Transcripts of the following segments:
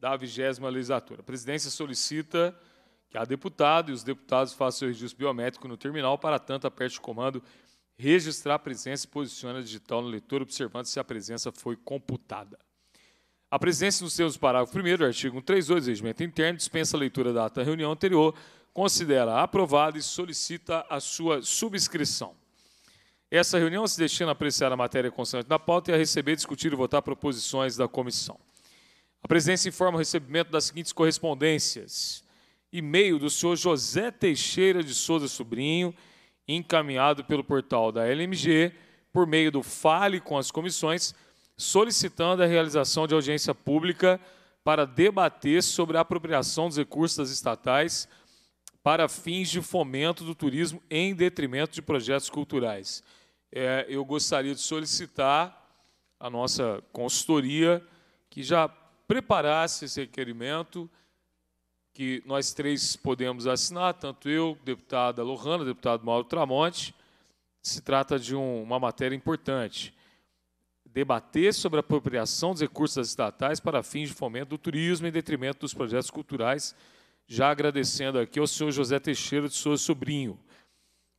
da vigésima legislatura. A presidência solicita que a deputada e os deputados façam seu registro biométrico no terminal, para tanto, aperte o comando registrar a presença e posiciona digital no leitor, observando se a presença foi computada. A presença nos termos do parágrafo 1 do artigo 132 do Regimento Interno dispensa a leitura da ata da reunião anterior, considera aprovada e solicita a sua subscrição. Essa reunião se destina a apreciar a matéria constante da pauta e a receber, discutir e votar proposições da comissão. A presidência informa o recebimento das seguintes correspondências: e-mail do senhor José Teixeira de Souza Sobrinho, encaminhado pelo portal da LMG, por meio do Fale com as comissões, solicitando a realização de audiência pública para debater sobre a apropriação dos recursos estatais para fins de fomento do turismo em detrimento de projetos culturais. É, eu gostaria de solicitar a nossa consultoria que já preparasse esse requerimento que nós três podemos assinar, tanto eu, deputada Lohana, deputado Mauro Tramonte. Se trata de um, uma matéria importante. Debater sobre a apropriação dos recursos estatais para fins de fomento do turismo em detrimento dos projetos culturais, já agradecendo aqui ao senhor José Teixeira de Souza Sobrinho.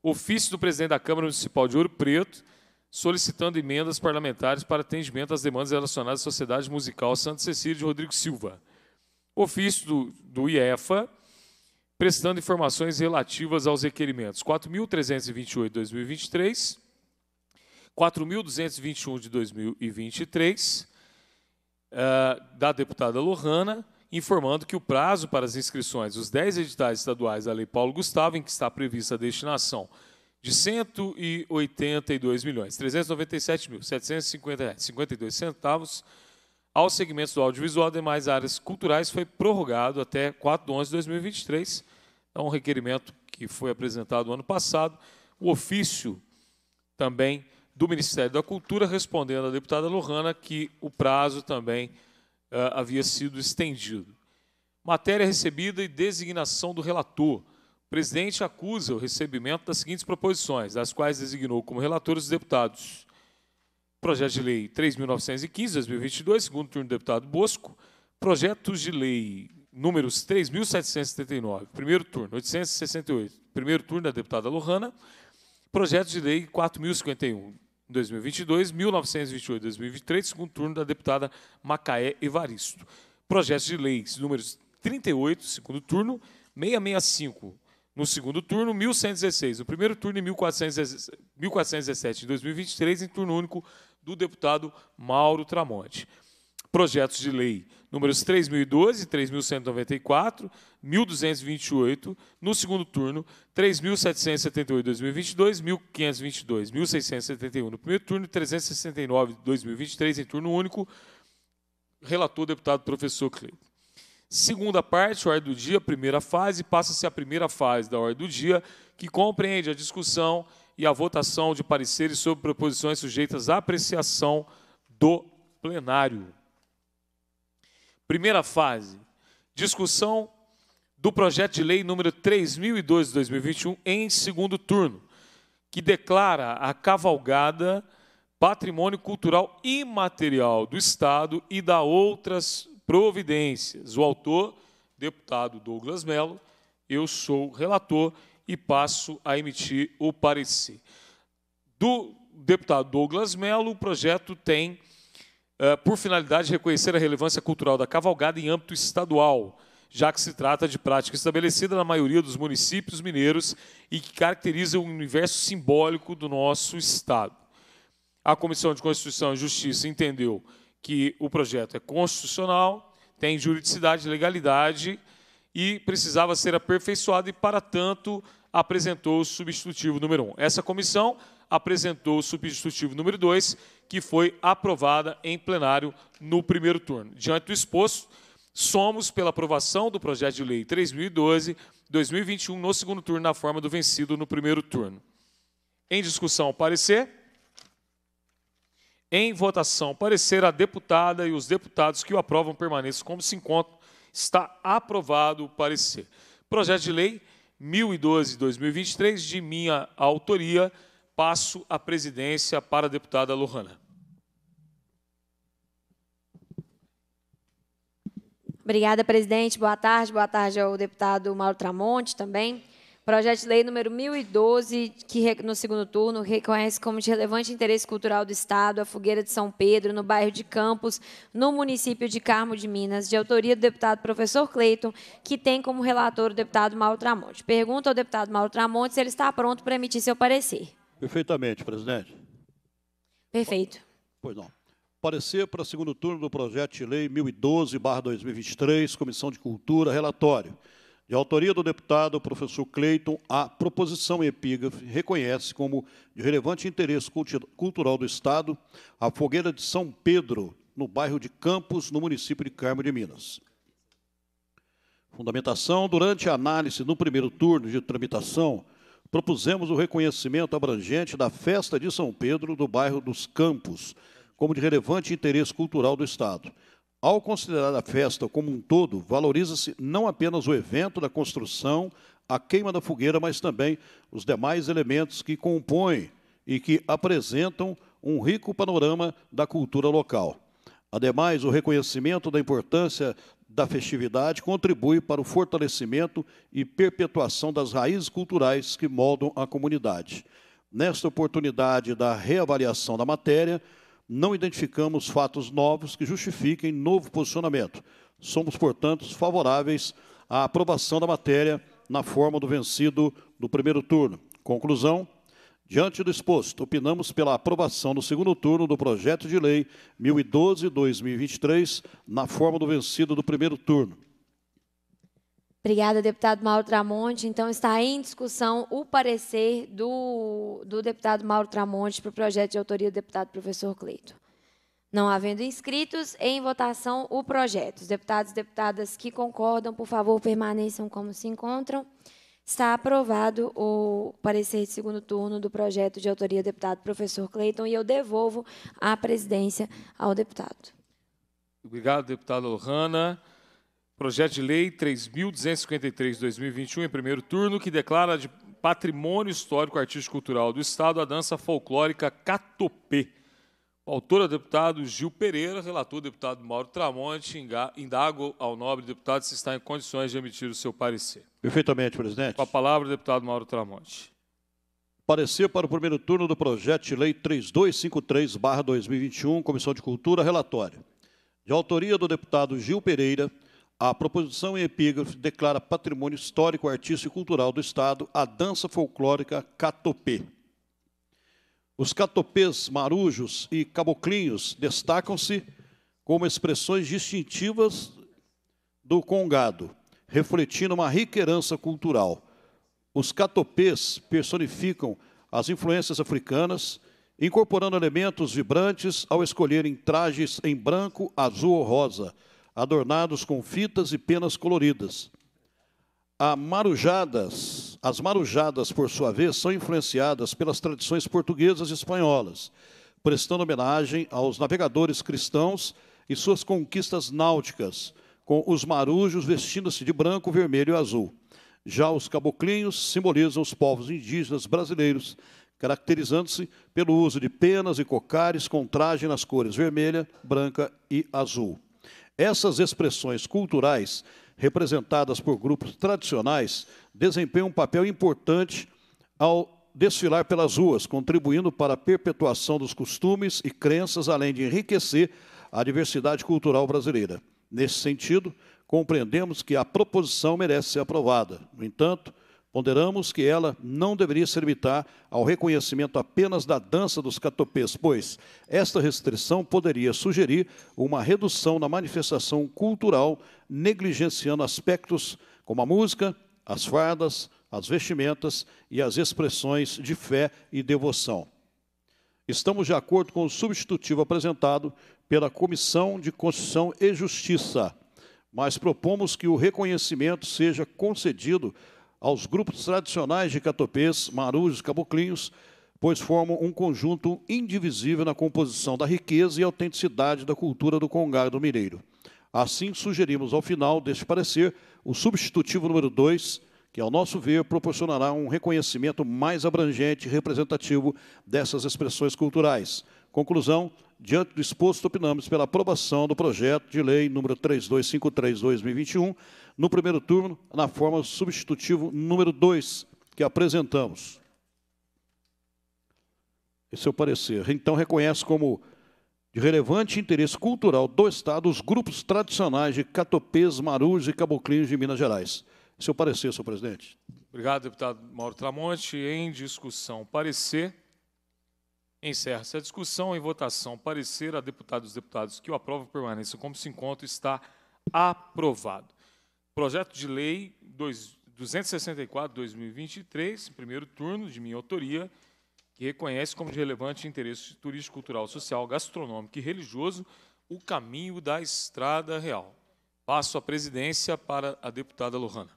Ofício do presidente da Câmara Municipal de Ouro Preto, solicitando emendas parlamentares para atendimento às demandas relacionadas à Sociedade Musical Santo Cecília de Rodrigo Silva. Ofício do, do IEFA, prestando informações relativas aos requerimentos 4.328 de 2023, 4.221 de 2023, uh, da deputada Lohana, informando que o prazo para as inscrições dos 10 editais estaduais da Lei Paulo Gustavo, em que está prevista a destinação de 182 milhões, 397 mil, é, centavos aos segmentos do audiovisual e demais áreas culturais foi prorrogado até 4 de 11 de 2023. É então, um requerimento que foi apresentado ano passado. O ofício também do Ministério da Cultura, respondendo à deputada Lohana que o prazo também uh, havia sido estendido. Matéria recebida e designação do relator presidente acusa o recebimento das seguintes proposições, das quais designou como relatores os deputados. Projeto de Lei 3.915, 2022, segundo turno do deputado Bosco. Projetos de Lei números 3.779, primeiro turno, 868, primeiro turno da deputada Lohana. Projeto de Lei 4.051, 2022, 1928, 2023, segundo turno da deputada Macaé Evaristo. Projeto de Leis números 38, segundo turno, 665, no segundo turno, 1.116. No primeiro turno, em 1.417. Em 2023, em turno único do deputado Mauro Tramonte. Projetos de lei números 3.012, 3.194, 1.228. No segundo turno, 3.778 2022, 1.522, 1.671 no primeiro turno e 369 2023 em turno único. Relator, deputado professor Cleiton. Segunda parte, a ordem do dia, primeira fase, passa-se a primeira fase da ordem do dia, que compreende a discussão e a votação de pareceres sobre proposições sujeitas à apreciação do plenário. Primeira fase, discussão do projeto de lei número 3002 de 2021 em segundo turno, que declara a cavalgada patrimônio cultural imaterial do Estado e da outras providências. O autor, deputado Douglas Mello, eu sou relator e passo a emitir o parecer. Do deputado Douglas Mello, o projeto tem eh, por finalidade reconhecer a relevância cultural da cavalgada em âmbito estadual, já que se trata de prática estabelecida na maioria dos municípios mineiros e que caracteriza o universo simbólico do nosso Estado. A Comissão de Constituição e Justiça entendeu que o projeto é constitucional, tem juridicidade, legalidade e precisava ser aperfeiçoado e, para tanto, apresentou o substitutivo número 1. Um. Essa comissão apresentou o substitutivo número 2, que foi aprovada em plenário no primeiro turno. Diante do exposto, somos pela aprovação do projeto de lei 3012 2021 no segundo turno na forma do vencido no primeiro turno. Em discussão, parecer em votação parecer a deputada e os deputados que o aprovam permaneçam como se encontram. Está aprovado o parecer. Projeto de lei 1012-2023, de minha autoria, passo a presidência para a deputada Lohana. Obrigada, presidente. Boa tarde. Boa tarde ao deputado Mauro Tramonte também. Projeto de Lei número 1012, que no segundo turno reconhece como de relevante interesse cultural do Estado a fogueira de São Pedro, no bairro de Campos, no município de Carmo de Minas, de autoria do deputado professor Cleiton, que tem como relator o deputado Mauro Tramonte. Pergunta ao deputado Mauro Tramonte se ele está pronto para emitir seu parecer. Perfeitamente, presidente. Perfeito. Pois não. Parecer para segundo turno do projeto de lei 1012-2023, Comissão de Cultura, relatório de autoria do deputado professor Cleiton, a proposição epígrafe reconhece como de relevante interesse cultural do Estado a fogueira de São Pedro, no bairro de Campos, no município de Carmo de Minas. Fundamentação: durante a análise no primeiro turno de tramitação, propusemos o reconhecimento abrangente da festa de São Pedro do bairro dos Campos, como de relevante interesse cultural do Estado ao considerar a festa como um todo, valoriza-se não apenas o evento da construção, a queima da fogueira, mas também os demais elementos que compõem e que apresentam um rico panorama da cultura local. Ademais, o reconhecimento da importância da festividade contribui para o fortalecimento e perpetuação das raízes culturais que moldam a comunidade. Nesta oportunidade da reavaliação da matéria, não identificamos fatos novos que justifiquem novo posicionamento. Somos, portanto, favoráveis à aprovação da matéria na forma do vencido do primeiro turno. Conclusão. Diante do exposto, opinamos pela aprovação no segundo turno do projeto de lei 1012-2023, na forma do vencido do primeiro turno. Obrigada, deputado Mauro Tramonte. Então, está em discussão o parecer do, do deputado Mauro Tramonte para o projeto de autoria do deputado professor Cleito. Não havendo inscritos, em votação o projeto. Os deputados e deputadas que concordam, por favor, permaneçam como se encontram. Está aprovado o parecer de segundo turno do projeto de autoria do deputado professor Cleiton e eu devolvo a presidência ao deputado. Obrigado, deputado Rana projeto de lei 3.253 de 2021, em primeiro turno, que declara de patrimônio histórico artístico cultural do Estado a dança folclórica catopê. Autora autor é deputado Gil Pereira, relator o deputado Mauro Tramonte, indago ao nobre deputado se está em condições de emitir o seu parecer. Perfeitamente, presidente. Com a palavra, o deputado Mauro Tramonte. Parecer para o primeiro turno do projeto de lei 3253-2021, Comissão de Cultura, relatório. De autoria do deputado Gil Pereira, a proposição em epígrafe declara patrimônio histórico, artístico e cultural do Estado a dança folclórica catopê. Os catopês, marujos e caboclinhos destacam-se como expressões distintivas do congado, refletindo uma rica herança cultural. Os catopês personificam as influências africanas, incorporando elementos vibrantes ao escolherem trajes em branco, azul ou rosa – adornados com fitas e penas coloridas. A marujadas, as marujadas, por sua vez, são influenciadas pelas tradições portuguesas e espanholas, prestando homenagem aos navegadores cristãos e suas conquistas náuticas, com os marujos vestindo-se de branco, vermelho e azul. Já os caboclinhos simbolizam os povos indígenas brasileiros, caracterizando-se pelo uso de penas e cocares com traje nas cores vermelha, branca e azul. Essas expressões culturais, representadas por grupos tradicionais, desempenham um papel importante ao desfilar pelas ruas, contribuindo para a perpetuação dos costumes e crenças, além de enriquecer a diversidade cultural brasileira. Nesse sentido, compreendemos que a proposição merece ser aprovada. No entanto, Ponderamos que ela não deveria se limitar ao reconhecimento apenas da dança dos catopês, pois esta restrição poderia sugerir uma redução na manifestação cultural, negligenciando aspectos como a música, as fardas, as vestimentas e as expressões de fé e devoção. Estamos de acordo com o substitutivo apresentado pela Comissão de Constituição e Justiça, mas propomos que o reconhecimento seja concedido aos grupos tradicionais de catopês, marujos, caboclinhos, pois formam um conjunto indivisível na composição da riqueza e autenticidade da cultura do Congado do Mineiro. Assim, sugerimos ao final deste parecer o substitutivo número 2, que, ao nosso ver, proporcionará um reconhecimento mais abrangente e representativo dessas expressões culturais. Conclusão, diante do exposto, opinamos pela aprovação do projeto de lei número 3253-2021, no primeiro turno, na forma substitutivo número 2, que apresentamos. Esse é o parecer. Então, reconhece como de relevante interesse cultural do Estado os grupos tradicionais de catopês, marujos e caboclinhos de Minas Gerais. Seu parecer, senhor presidente. Obrigado, deputado Mauro Tramonte. Em discussão, parecer. Encerra-se a discussão. Em votação, parecer a deputados e deputados que o aprovam permaneça como se encontra está aprovado. Projeto de Lei 264-2023, primeiro turno, de minha autoria, que reconhece como de relevante interesse turístico, cultural, social, gastronômico e religioso o caminho da Estrada Real. Passo a presidência para a deputada Lohana.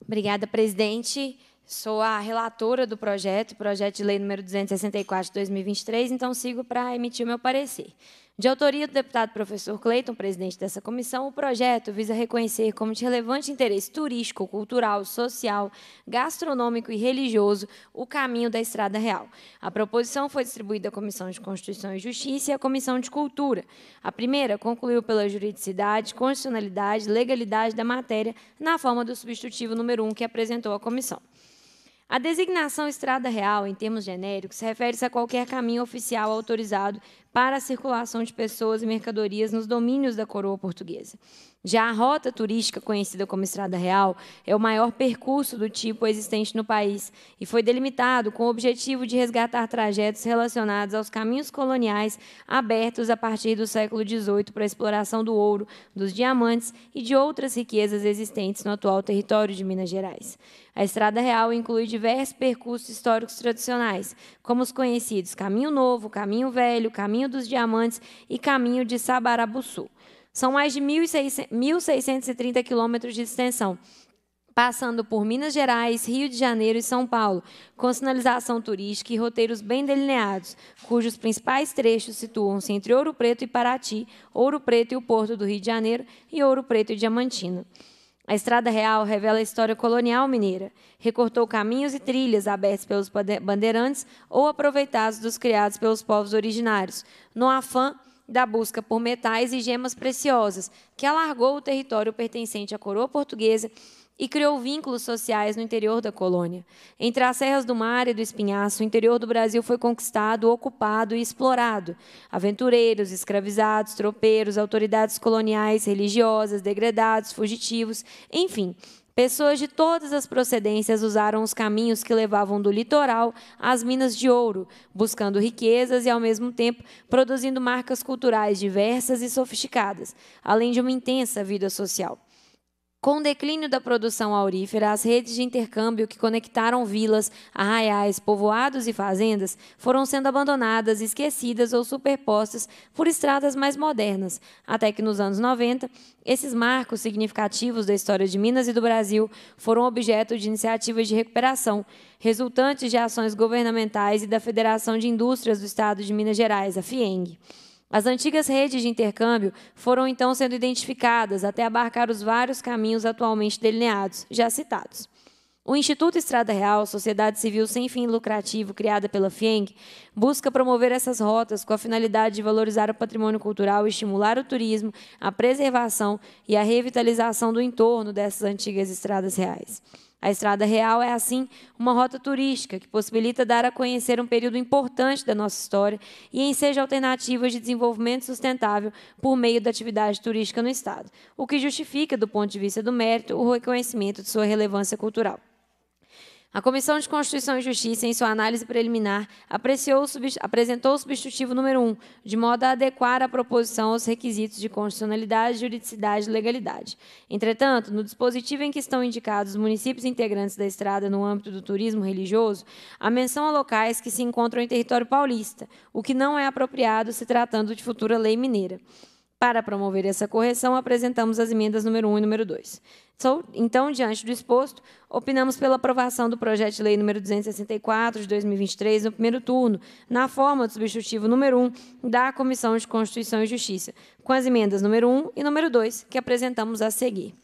Obrigada, presidente. Sou a relatora do projeto, projeto de lei número 264 de 2023, então sigo para emitir o meu parecer. De autoria do deputado professor Cleiton, presidente dessa comissão, o projeto visa reconhecer como de relevante interesse turístico, cultural, social, gastronômico e religioso o caminho da Estrada Real. A proposição foi distribuída à Comissão de Constituição e Justiça e à Comissão de Cultura. A primeira concluiu pela juridicidade, constitucionalidade, legalidade da matéria, na forma do substitutivo número 1 um que apresentou a comissão. A designação Estrada Real, em termos genéricos, refere-se a qualquer caminho oficial autorizado para a circulação de pessoas e mercadorias nos domínios da coroa portuguesa. Já a rota turística, conhecida como Estrada Real, é o maior percurso do tipo existente no país e foi delimitado com o objetivo de resgatar trajetos relacionados aos caminhos coloniais abertos a partir do século XVIII para a exploração do ouro, dos diamantes e de outras riquezas existentes no atual território de Minas Gerais. A Estrada Real inclui diversos percursos históricos tradicionais, como os conhecidos Caminho Novo, Caminho Velho, Caminho Caminho dos Diamantes e Caminho de Sabarabuçu. São mais de 1.630 quilômetros de extensão, passando por Minas Gerais, Rio de Janeiro e São Paulo, com sinalização turística e roteiros bem delineados, cujos principais trechos situam-se entre Ouro Preto e Paraty, Ouro Preto e o Porto do Rio de Janeiro e Ouro Preto e Diamantina. A Estrada Real revela a história colonial mineira. Recortou caminhos e trilhas abertos pelos bandeirantes ou aproveitados dos criados pelos povos originários, no afã da busca por metais e gemas preciosas, que alargou o território pertencente à coroa portuguesa e criou vínculos sociais no interior da colônia. Entre as serras do mar e do espinhaço, o interior do Brasil foi conquistado, ocupado e explorado. Aventureiros, escravizados, tropeiros, autoridades coloniais, religiosas, degredados, fugitivos, enfim. Pessoas de todas as procedências usaram os caminhos que levavam do litoral às minas de ouro, buscando riquezas e, ao mesmo tempo, produzindo marcas culturais diversas e sofisticadas, além de uma intensa vida social. Com o declínio da produção aurífera, as redes de intercâmbio que conectaram vilas, arraiais, povoados e fazendas foram sendo abandonadas, esquecidas ou superpostas por estradas mais modernas, até que nos anos 90, esses marcos significativos da história de Minas e do Brasil foram objeto de iniciativas de recuperação, resultantes de ações governamentais e da Federação de Indústrias do Estado de Minas Gerais, a FIENG. As antigas redes de intercâmbio foram então sendo identificadas até abarcar os vários caminhos atualmente delineados, já citados. O Instituto Estrada Real, sociedade civil sem fim lucrativo criada pela FIENG, busca promover essas rotas com a finalidade de valorizar o patrimônio cultural, estimular o turismo, a preservação e a revitalização do entorno dessas antigas estradas reais. A Estrada Real é, assim, uma rota turística que possibilita dar a conhecer um período importante da nossa história e enseja alternativas de desenvolvimento sustentável por meio da atividade turística no Estado, o que justifica, do ponto de vista do mérito, o reconhecimento de sua relevância cultural. A Comissão de Constituição e Justiça, em sua análise preliminar, apresentou o substitutivo número 1, de modo a adequar a proposição aos requisitos de constitucionalidade, juridicidade e legalidade. Entretanto, no dispositivo em que estão indicados os municípios integrantes da estrada no âmbito do turismo religioso, a menção a locais que se encontram em território paulista, o que não é apropriado se tratando de futura lei mineira. Para promover essa correção, apresentamos as emendas número 1 e número 2. Então, diante do exposto, opinamos pela aprovação do projeto de lei número 264 de 2023 no primeiro turno, na forma do substitutivo número 1 da Comissão de Constituição e Justiça, com as emendas número 1 e número 2 que apresentamos a seguir.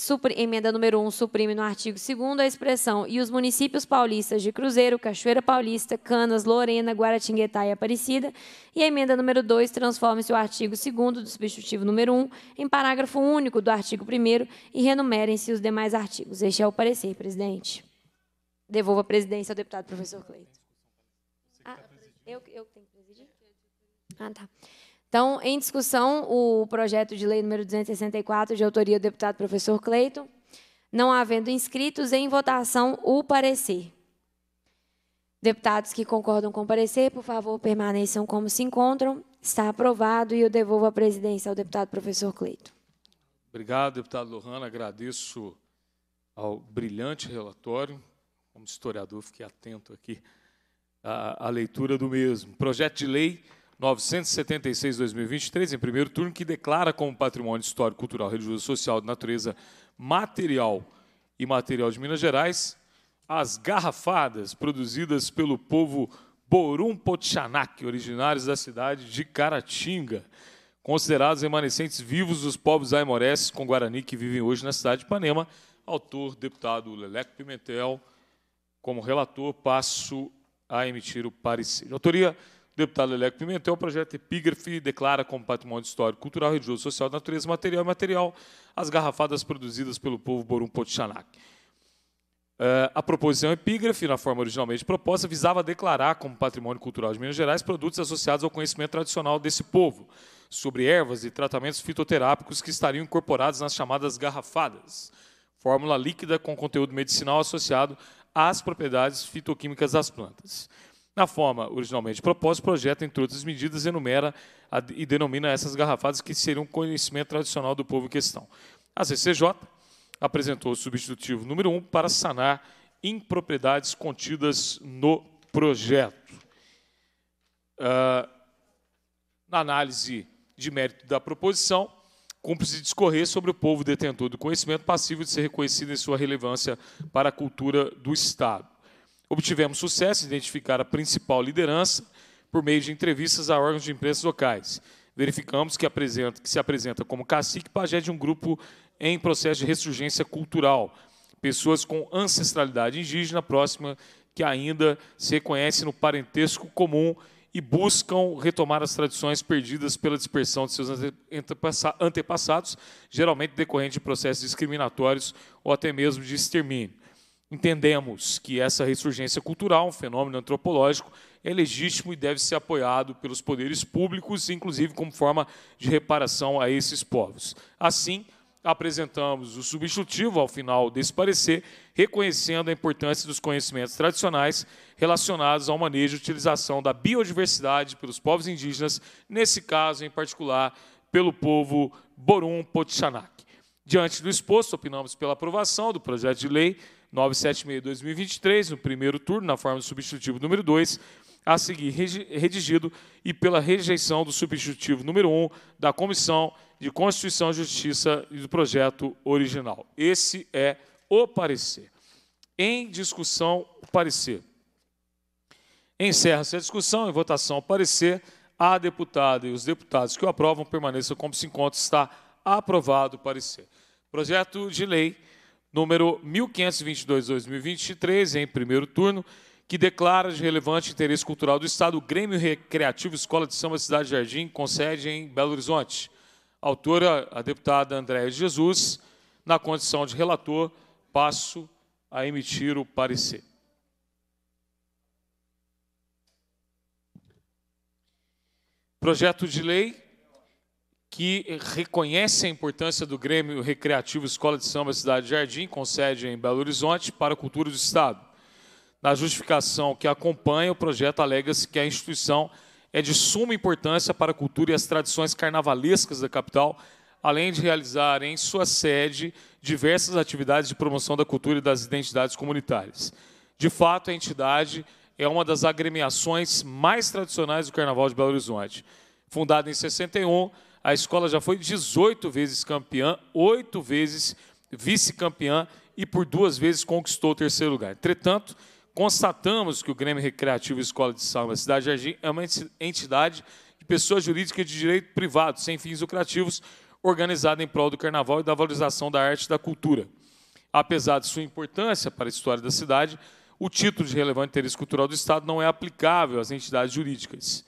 Supr emenda número 1 um, suprime no artigo 2 a expressão e os municípios paulistas de Cruzeiro, Cachoeira Paulista, Canas, Lorena, Guaratinguetá e Aparecida. E a emenda número 2 transforma-se o artigo 2 do substitutivo número 1 um, em parágrafo único do artigo 1 e renumerem-se os demais artigos. Este é o parecer, presidente. Devolvo a presidência ao deputado professor Cleito. Ah, eu, eu tenho que presidir? Ah, tá. Então, em discussão, o projeto de lei número 264, de autoria do deputado professor Cleiton, não havendo inscritos, em votação o parecer. Deputados que concordam com o parecer, por favor, permaneçam como se encontram. Está aprovado e eu devolvo a presidência ao deputado professor Cleito. Obrigado, deputado Lohana. Agradeço ao brilhante relatório. Como historiador, fiquei atento aqui à, à leitura do mesmo. Projeto de lei 976-2023, em primeiro turno, que declara como patrimônio histórico, cultural, religioso e social de natureza material e material de Minas Gerais as garrafadas produzidas pelo povo Borum Potchanak, originários da cidade de Caratinga, considerados remanescentes vivos dos povos aimorés com Guarani que vivem hoje na cidade de Ipanema. Autor, deputado Leleco Pimentel, como relator, passo a emitir o parecer. Autoria Deputado Leleco Pimentel, o projeto Epígrafe declara como patrimônio histórico, cultural, religioso, social, natureza, material e material as garrafadas produzidas pelo povo Borum Potixanac. Eh, a proposição epígrafe, na forma originalmente proposta, visava declarar como patrimônio cultural de Minas Gerais produtos associados ao conhecimento tradicional desse povo, sobre ervas e tratamentos fitoterápicos que estariam incorporados nas chamadas garrafadas, fórmula líquida com conteúdo medicinal associado às propriedades fitoquímicas das plantas. Na forma originalmente proposta, o projeto, entre outras medidas, enumera e denomina essas garrafadas que seriam conhecimento tradicional do povo em questão. A CCJ apresentou o substitutivo número 1 um para sanar impropriedades contidas no projeto. Uh, na análise de mérito da proposição, cumpre-se discorrer sobre o povo detentor do conhecimento passivo de ser reconhecido em sua relevância para a cultura do Estado. Obtivemos sucesso em identificar a principal liderança por meio de entrevistas a órgãos de imprensa locais. Verificamos que, apresenta, que se apresenta como cacique pajé de um grupo em processo de ressurgência cultural, pessoas com ancestralidade indígena próxima que ainda se reconhecem no parentesco comum e buscam retomar as tradições perdidas pela dispersão de seus antepassados, geralmente decorrente de processos discriminatórios ou até mesmo de extermínio. Entendemos que essa ressurgência cultural, um fenômeno antropológico, é legítimo e deve ser apoiado pelos poderes públicos, inclusive como forma de reparação a esses povos. Assim, apresentamos o substitutivo ao final desse parecer, reconhecendo a importância dos conhecimentos tradicionais relacionados ao manejo e utilização da biodiversidade pelos povos indígenas, nesse caso em particular pelo povo Borum Potxanak. Diante do exposto, opinamos pela aprovação do projeto de lei 976 2023, no primeiro turno, na forma do substitutivo número 2, a seguir redigido e pela rejeição do substitutivo número 1 da Comissão de Constituição, Justiça e do projeto original. Esse é o parecer. Em discussão, o parecer. Encerra-se a discussão, em votação, o parecer. A deputada e os deputados que o aprovam permaneçam como se encontra. Está aprovado o parecer. Projeto de lei número 1522-2023, em primeiro turno, que declara de relevante interesse cultural do Estado o Grêmio Recreativo Escola de Samba Cidade Jardim, com sede em Belo Horizonte. Autora, a deputada Andréa Jesus, na condição de relator, passo a emitir o parecer. Projeto de lei que reconhece a importância do Grêmio Recreativo Escola de Samba Cidade Jardim, com sede em Belo Horizonte, para a cultura do Estado. Na justificação que acompanha, o projeto alega-se que a instituição é de suma importância para a cultura e as tradições carnavalescas da capital, além de realizar em sua sede diversas atividades de promoção da cultura e das identidades comunitárias. De fato, a entidade é uma das agremiações mais tradicionais do Carnaval de Belo Horizonte. Fundada em 61, a escola já foi 18 vezes campeã, 8 vezes vice-campeã e por duas vezes conquistou o terceiro lugar. Entretanto, constatamos que o Grêmio Recreativo Escola de Salva Cidade Jardim é uma entidade de pessoa jurídica de direito privado, sem fins lucrativos, organizada em prol do carnaval e da valorização da arte e da cultura. Apesar de sua importância para a história da cidade, o título de relevante interesse cultural do Estado não é aplicável às entidades jurídicas.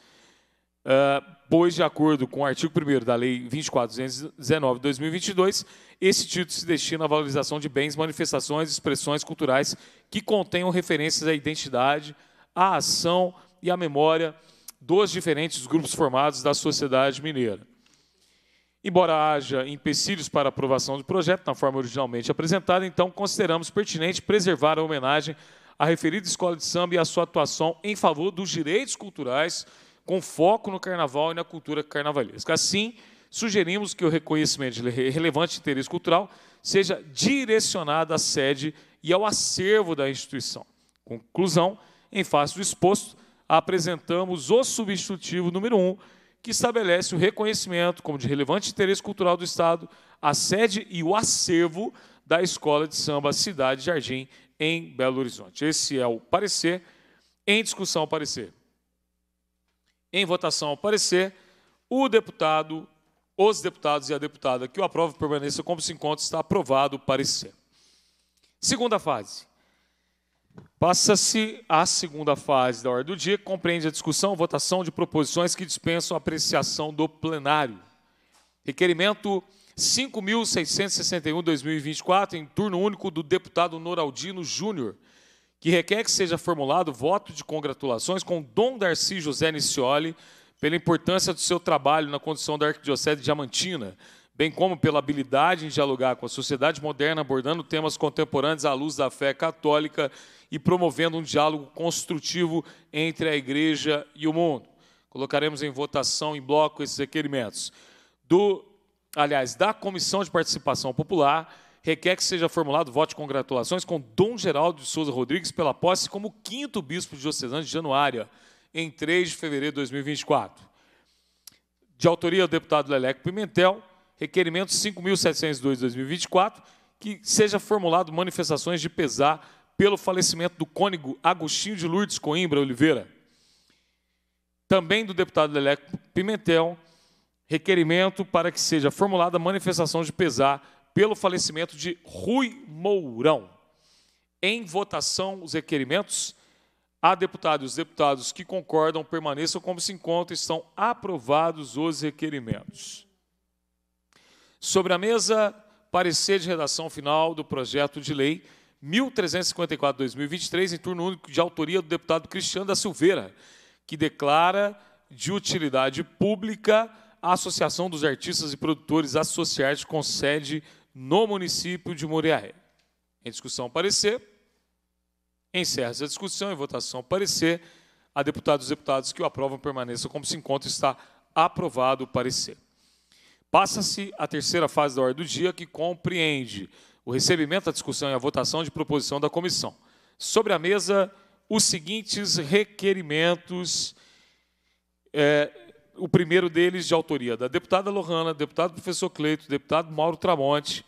Uh, pois, de acordo com o artigo 1 da Lei 2419 de 2022, esse título se destina à valorização de bens, manifestações e expressões culturais que contenham referências à identidade, à ação e à memória dos diferentes grupos formados da sociedade mineira. Embora haja empecilhos para a aprovação do projeto na forma originalmente apresentada, então consideramos pertinente preservar a homenagem à referida escola de samba e à sua atuação em favor dos direitos culturais com foco no carnaval e na cultura carnavalesca. Assim, sugerimos que o reconhecimento de relevante interesse cultural seja direcionado à sede e ao acervo da instituição. Conclusão, em face do exposto, apresentamos o substitutivo número 1, um, que estabelece o reconhecimento como de relevante interesse cultural do Estado, a sede e o acervo da Escola de Samba Cidade Jardim, em Belo Horizonte. Esse é o parecer. Em discussão, o parecer em votação ao parecer, o deputado, os deputados e a deputada que o aprova permaneça como se encontra, está aprovado o parecer. Segunda fase. Passa-se à segunda fase da ordem do dia, que compreende a discussão e votação de proposições que dispensam a apreciação do plenário. Requerimento 5.661-2024, em turno único do deputado Noraldino Júnior, que requer que seja formulado voto de congratulações com Dom Darcy José Nicioli pela importância do seu trabalho na condição da Arquidiocese de Diamantina, bem como pela habilidade em dialogar com a sociedade moderna, abordando temas contemporâneos à luz da fé católica e promovendo um diálogo construtivo entre a Igreja e o mundo. Colocaremos em votação em bloco esses requerimentos. Do, aliás, da Comissão de Participação Popular requer que seja formulado voto de congratulações com Dom Geraldo de Souza Rodrigues pela posse como quinto bispo diocesano de, Januária, em 3 de fevereiro de 2024. De autoria do deputado Leleco Pimentel, requerimento 5.702 de 2024, que seja formulado manifestações de pesar pelo falecimento do cônego Agostinho de Lourdes Coimbra Oliveira. Também do deputado Leleco Pimentel, requerimento para que seja formulada manifestação de pesar pelo falecimento de Rui Mourão. Em votação, os requerimentos. A deputada e os deputados que concordam permaneçam como se encontram, estão aprovados os requerimentos. Sobre a mesa, parecer de redação final do projeto de lei 1354-2023, em turno único, de autoria do deputado Cristiano da Silveira, que declara de utilidade pública a Associação dos Artistas e Produtores Associados com sede no município de Muriaé. Em discussão, parecer. Encerra-se a discussão, e votação, parecer. A deputados e deputados que o aprovam permaneçam como se encontra, está aprovado o parecer. Passa-se a terceira fase da ordem do dia, que compreende o recebimento, a discussão e a votação de proposição da comissão. Sobre a mesa, os seguintes requerimentos é, o primeiro deles de autoria da deputada Lohana, deputado professor Cleito, deputado Mauro Tramonte,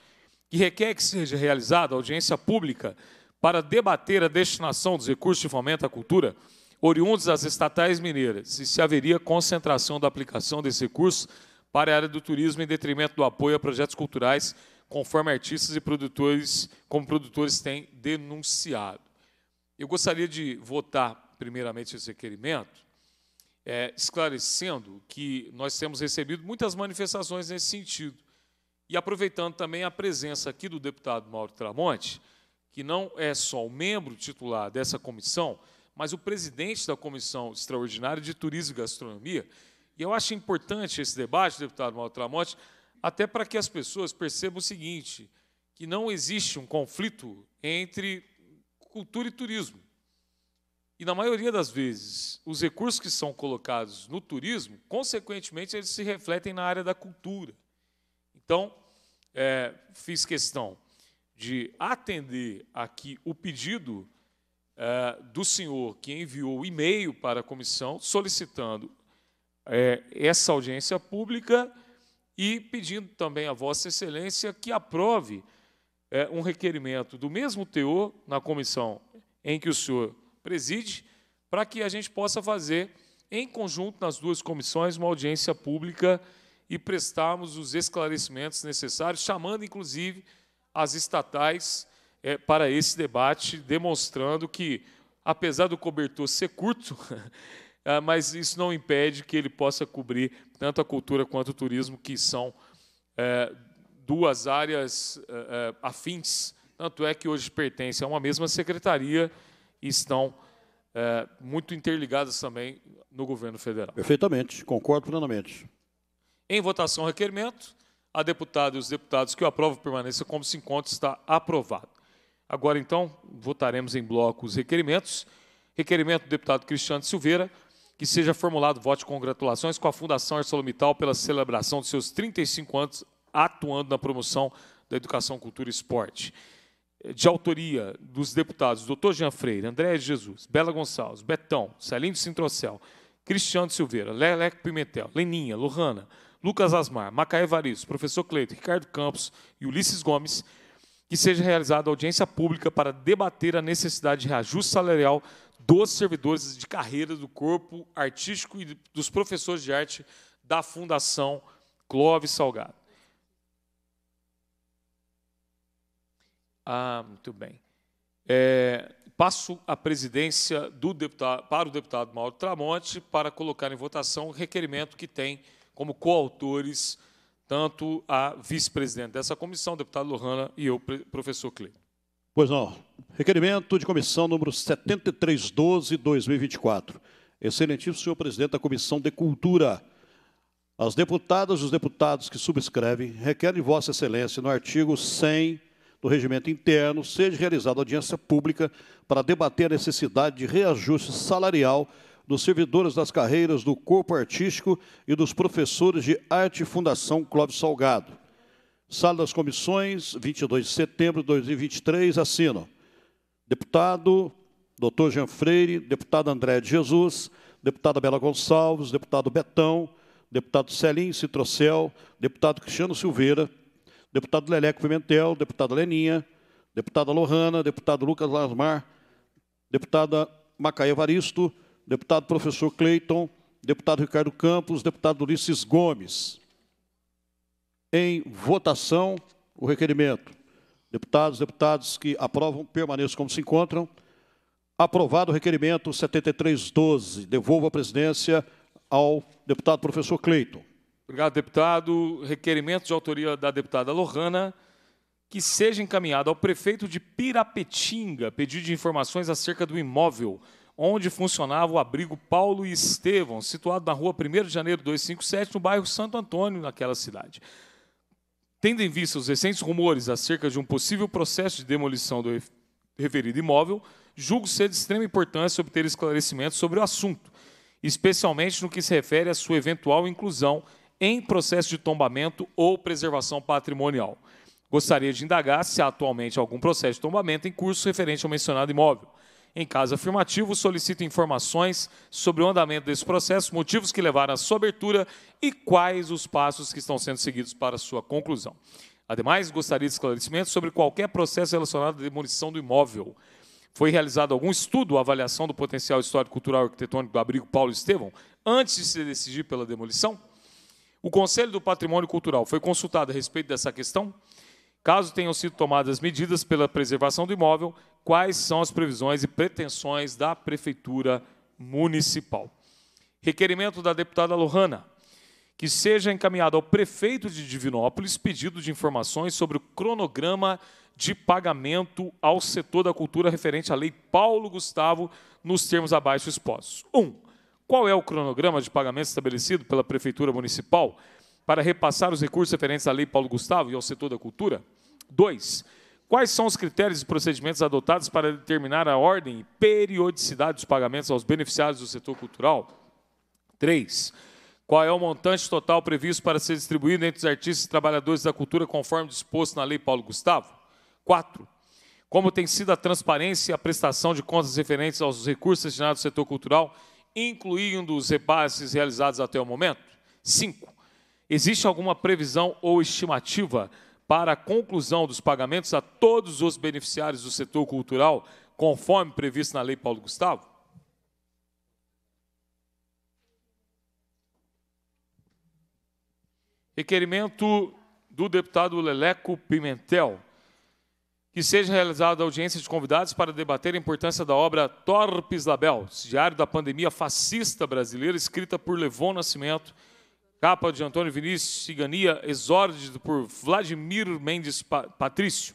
que requer que seja realizada audiência pública para debater a destinação dos recursos de fomento à cultura oriundos das estatais mineiras e se haveria concentração da aplicação desse recurso para a área do turismo em detrimento do apoio a projetos culturais, conforme artistas e produtores, como produtores têm denunciado. Eu gostaria de votar primeiramente esse requerimento, é, esclarecendo que nós temos recebido muitas manifestações nesse sentido. E aproveitando também a presença aqui do deputado Mauro Tramonte, que não é só o membro titular dessa comissão, mas o presidente da Comissão Extraordinária de Turismo e Gastronomia. E eu acho importante esse debate, deputado Mauro Tramonte, até para que as pessoas percebam o seguinte, que não existe um conflito entre cultura e turismo. E na maioria das vezes, os recursos que são colocados no turismo, consequentemente, eles se refletem na área da cultura. Então, é, fiz questão de atender aqui o pedido é, do senhor que enviou o e-mail para a comissão solicitando é, essa audiência pública e pedindo também a Vossa Excelência que aprove é, um requerimento do mesmo teor na comissão em que o senhor preside, para que a gente possa fazer, em conjunto nas duas comissões, uma audiência pública e prestarmos os esclarecimentos necessários, chamando inclusive as estatais é, para esse debate, demonstrando que, apesar do cobertor ser curto, ah, mas isso não impede que ele possa cobrir tanto a cultura quanto o turismo, que são é, duas áreas é, é afins. Tanto é que hoje pertence a uma mesma secretaria e estão é, muito interligadas também no governo federal. Perfeitamente, concordo plenamente. Em votação, requerimento. A deputada e os deputados que o aprovam permaneçam como se encontra, está aprovado. Agora, então, votaremos em bloco os requerimentos. Requerimento do deputado Cristiano Silveira, que seja formulado voto de congratulações com a Fundação ArcelorMittal pela celebração de seus 35 anos atuando na promoção da educação, cultura e esporte de autoria dos deputados Dr. Jean Freire, André Jesus, Bela Gonçalves, Betão, Celinho Sintrocel, Cristiano Silveira, Leleco Pimentel, Leninha, Lohana, Lucas Asmar, Macaé Varisto, Professor Cleito, Ricardo Campos e Ulisses Gomes, que seja realizada audiência pública para debater a necessidade de reajuste salarial dos servidores de carreira do corpo artístico e dos professores de arte da Fundação Clóvis Salgado. Ah, muito bem. É, passo a presidência deputado, para o deputado Mauro Tramonte para colocar em votação o requerimento que tem como coautores tanto a vice-presidente dessa comissão, o deputado Lohana, e eu, professor Cleiton. Pois não. Requerimento de comissão número 7312-2024. Excelentíssimo senhor presidente da Comissão de Cultura. As deputadas e os deputados que subscrevem requerem Vossa Excelência, no artigo 100 do regimento interno, seja realizada audiência pública para debater a necessidade de reajuste salarial dos servidores das carreiras do corpo artístico e dos professores de arte Fundação Clóvis Salgado. Sala das Comissões, 22 de setembro de 2023, assino deputado doutor Jean Freire, deputado André de Jesus, deputada Bela Gonçalves, deputado Betão, deputado Celim Citrocel, deputado Cristiano Silveira, deputado Leleco Pimentel, deputada Leninha, deputada Lohana, deputado Lucas Lasmar, deputada Macaé Evaristo, deputado professor Cleiton, deputado Ricardo Campos, deputado Ulisses Gomes. Em votação, o requerimento. Deputados, deputados que aprovam, permaneçam como se encontram. Aprovado o requerimento 7312. Devolvo a presidência ao deputado professor Cleiton. Obrigado, deputado. Requerimento de autoria da deputada Lohana que seja encaminhado ao prefeito de Pirapetinga pedido de informações acerca do imóvel onde funcionava o abrigo Paulo e Estevão, situado na rua 1 de janeiro 257, no bairro Santo Antônio, naquela cidade. Tendo em vista os recentes rumores acerca de um possível processo de demolição do referido imóvel, julgo ser de extrema importância obter esclarecimentos sobre o assunto, especialmente no que se refere à sua eventual inclusão em processo de tombamento ou preservação patrimonial. Gostaria de indagar se há atualmente algum processo de tombamento em curso referente ao mencionado imóvel. Em caso afirmativo, solicito informações sobre o andamento desse processo, motivos que levaram à sua abertura e quais os passos que estão sendo seguidos para sua conclusão. Ademais, gostaria de esclarecimentos sobre qualquer processo relacionado à demolição do imóvel. Foi realizado algum estudo ou avaliação do potencial histórico, cultural e arquitetônico do abrigo Paulo Estevão antes de se decidir pela demolição? O Conselho do Patrimônio Cultural foi consultado a respeito dessa questão? Caso tenham sido tomadas medidas pela preservação do imóvel, quais são as previsões e pretensões da Prefeitura Municipal? Requerimento da deputada Lohana que seja encaminhado ao prefeito de Divinópolis pedido de informações sobre o cronograma de pagamento ao setor da cultura referente à Lei Paulo Gustavo, nos termos abaixo expostos. 1. Um, qual é o cronograma de pagamento estabelecido pela Prefeitura Municipal para repassar os recursos referentes à Lei Paulo Gustavo e ao setor da cultura? 2. Quais são os critérios e procedimentos adotados para determinar a ordem e periodicidade dos pagamentos aos beneficiários do setor cultural? 3. Qual é o montante total previsto para ser distribuído entre os artistas e trabalhadores da cultura, conforme disposto na Lei Paulo Gustavo? 4. Como tem sido a transparência e a prestação de contas referentes aos recursos destinados ao setor cultural incluindo os repasses realizados até o momento? 5. Existe alguma previsão ou estimativa para a conclusão dos pagamentos a todos os beneficiários do setor cultural, conforme previsto na Lei Paulo Gustavo? Requerimento do deputado Leleco Pimentel, que seja realizada audiência de convidados para debater a importância da obra Torpes Label, Diário da Pandemia Fascista Brasileira, escrita por Levon Nascimento, capa de Antônio Vinícius Cigania, exórdido por Vladimir Mendes Patrício,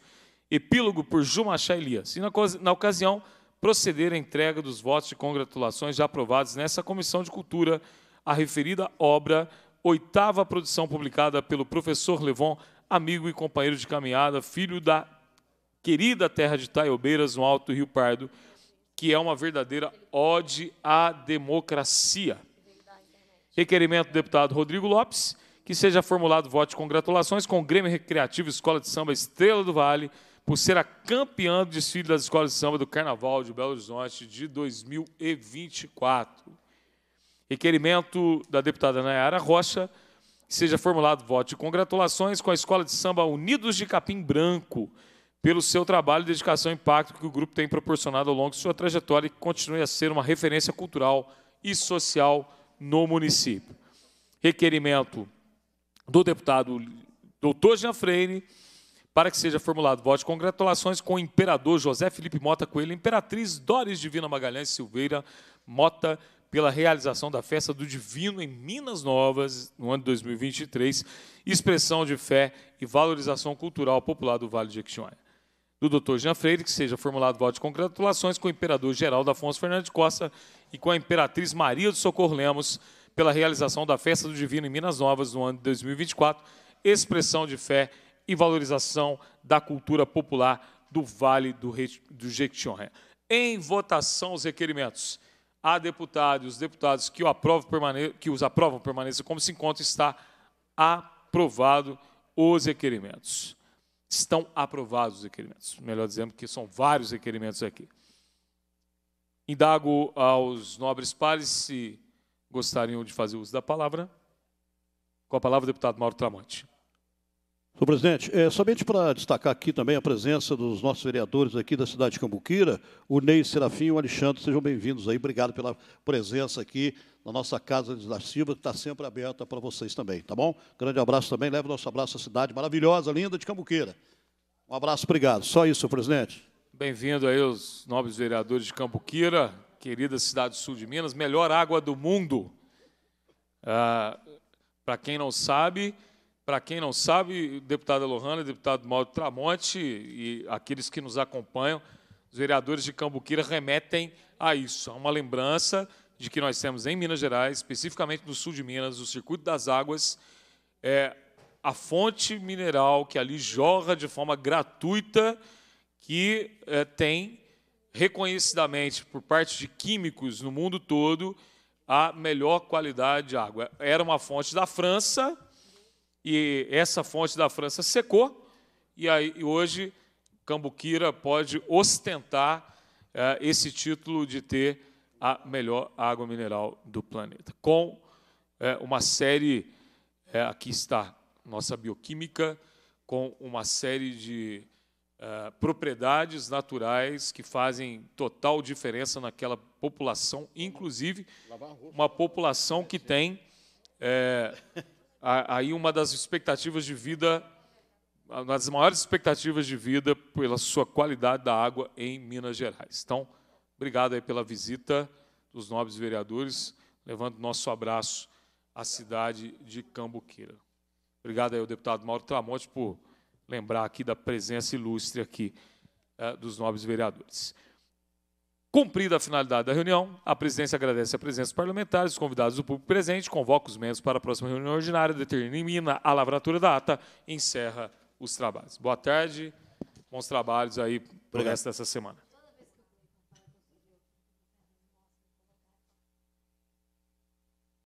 epílogo por Jumachá Elias. E, na, na ocasião, proceder à entrega dos votos de congratulações já aprovados nessa Comissão de Cultura, a referida obra, oitava produção publicada pelo professor Levon, amigo e companheiro de caminhada, filho da querida terra de Taiobeiras, no Alto Rio Pardo, que é uma verdadeira ode à democracia. Requerimento do deputado Rodrigo Lopes, que seja formulado voto de congratulações com o Grêmio Recreativo Escola de Samba Estrela do Vale, por ser a campeã do desfile das escolas de samba do Carnaval de Belo Horizonte de 2024. Requerimento da deputada Nayara Rocha, que seja formulado voto de congratulações com a Escola de Samba Unidos de Capim Branco, pelo seu trabalho, dedicação e impacto que o grupo tem proporcionado ao longo de sua trajetória e que continue a ser uma referência cultural e social no município. Requerimento do deputado doutor Jean Freire, para que seja formulado voto de congratulações com o imperador José Felipe Mota Coelho, imperatriz Doris Divina Magalhães Silveira Mota, pela realização da festa do Divino em Minas Novas, no ano de 2023, expressão de fé e valorização cultural popular do Vale de Jequitinhonha do Dr. Jean Freire que seja formulado voto de congratulações com o imperador Geraldo Afonso Fernandes Costa e com a imperatriz Maria do Socorro Lemos pela realização da Festa do Divino em Minas Novas no ano de 2024, expressão de fé e valorização da cultura popular do Vale do, Re... do Jequitinhonha. Em votação, os requerimentos. A deputada e os deputados que, o permane... que os aprovam permaneçam como se encontra, está aprovado os requerimentos estão aprovados os requerimentos. Melhor dizendo, que são vários requerimentos aqui. Indago aos nobres pares se gostariam de fazer uso da palavra. Com a palavra, o deputado Mauro Tramonte. Senhor presidente, é, somente para destacar aqui também a presença dos nossos vereadores aqui da cidade de Cambuquira, o Ney Serafim e o Alexandre, sejam bem-vindos aí, obrigado pela presença aqui na nossa casa da Silva, que está sempre aberta para vocês também, tá bom? Grande abraço também, leve nosso abraço à cidade maravilhosa, linda de Cambuqueira. Um abraço, obrigado. Só isso, senhor presidente. Bem-vindo aí os nobres vereadores de Cambuquira, querida cidade do sul de Minas, melhor água do mundo. Ah, para quem não sabe, para quem não sabe, deputada Lohana, deputado Mauro Tramonte e aqueles que nos acompanham, os vereadores de Cambuquira remetem a isso, a é uma lembrança de que nós temos em Minas Gerais, especificamente no sul de Minas, o Circuito das Águas, é a fonte mineral que ali jorra de forma gratuita, que é, tem reconhecidamente por parte de químicos no mundo todo a melhor qualidade de água. Era uma fonte da França e essa fonte da França secou e aí e hoje Cambuquira pode ostentar é, esse título de ter a melhor água mineral do planeta. Com é, uma série, é, aqui está nossa bioquímica, com uma série de é, propriedades naturais que fazem total diferença naquela população, inclusive uma população que tem é, aí uma das expectativas de vida uma das maiores expectativas de vida pela sua qualidade da água em Minas Gerais. Então, Obrigado aí pela visita dos nobres vereadores, levando nosso abraço à cidade de Cambuqueira. Obrigado aí ao deputado Mauro Tramonte por lembrar aqui da presença ilustre aqui eh, dos nobres vereadores. Cumprida a finalidade da reunião, a presidência agradece a presença dos parlamentares, os convidados do público presente, convoca os membros para a próxima reunião ordinária, determina a lavratura da ata e encerra os trabalhos. Boa tarde, bons trabalhos aí para o resto dessa semana.